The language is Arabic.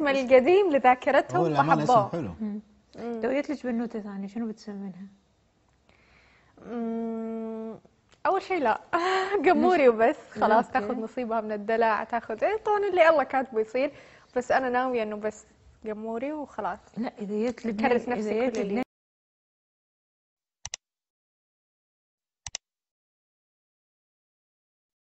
الاسم القديم لذاكرتهم وحبوه حلو لو قلت لك بنوته ثانيه شنو بتسمينها؟ اول شيء لا قموري وبس خلاص تاخذ نصيبها من الدلع تاخذ اي طبعا اللي الله كاتبه يصير بس انا ناويه انه بس قموري وخلاص لا اذا جت لك كرت نفسي